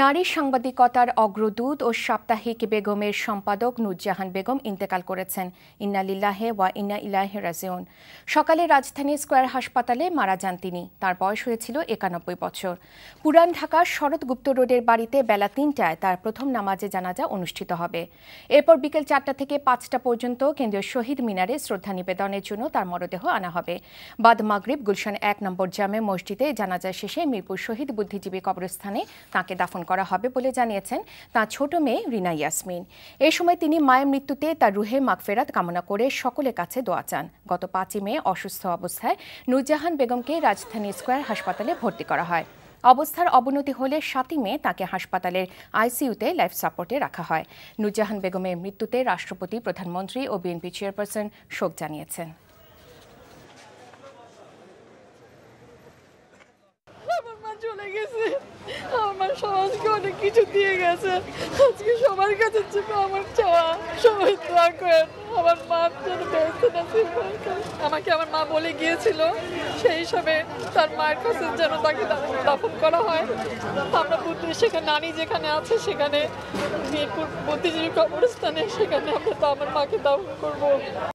নারী সাংবাদিকতার অগ্রদূত ও সাপ্তাহিক বেগমের সম্পাদক নুরজাহান বেগম ইন্তেকাল করেছেন ইন্না লিল্লাহে ওয়া ইন্না ইলাহে রাজিউন সকালে রাজধানী স্কোয়ার হাসপাতালে মারা যান তিনি তার বয়স হয়েছিল একানব্বই বছর পুরান ঢাকার শরৎ গুপ্ত রোডের বাড়িতে বেলা তিনটায় তার প্রথম নামাজে জানাজা অনুষ্ঠিত হবে এরপর বিকেল চারটা থেকে পাঁচটা পর্যন্ত কেন্দ্রীয় শহীদ মিনারে শ্রদ্ধা নিবেদনের জন্য তার মরদেহ আনা হবে বাদ মাগরিব গুলশান এক নম্বর জামে মসজিদে জানাজা শেষে মিরপুর শহীদ বুদ্ধিজীবী কবরস্থানে তাঁকে দাফ দাফন করা হবে বলে জানিয়েছেন তাঁর ছোট মেয়ে রিনা ইয়াসমিন এ সময় তিনি মায়ের মৃত্যুতে তার রুহে মাগফেরাত কামনা করে সকলের কাছে দোয়া চান গত পাঁচই মে অসুস্থ অবস্থায় নুরজাহান বেগমকে রাজধানী স্কোয়ার হাসপাতালে ভর্তি করা হয় অবস্থার অবনতি হলে সাতই মে তাকে হাসপাতালের আইসিইউতে লাইফ সাপোর্টে রাখা হয় নুরজাহান বেগমের মৃত্যুতে রাষ্ট্রপতি প্রধানমন্ত্রী ও বিএনপি চেয়ারপারসন শোক জানিয়েছেন চলে গেছে কিছু দিয়ে গেছে আজকে সবার কাছে চেপে আমার চাওয়া সবাই দোয়া করেন আমার মা যেন বেঁচে না আমাকে আমার মা বলে গিয়েছিল সেই হিসাবে তার মায়ের কাছে যেন তাকে দাফন করা হয় আমরা সেখানে নানি যেখানে আছে সেখানে মিরপুর বুদ্ধিজীবী কবরস্থানে সেখানে আমরা তো আমার মাকে দাফন করবো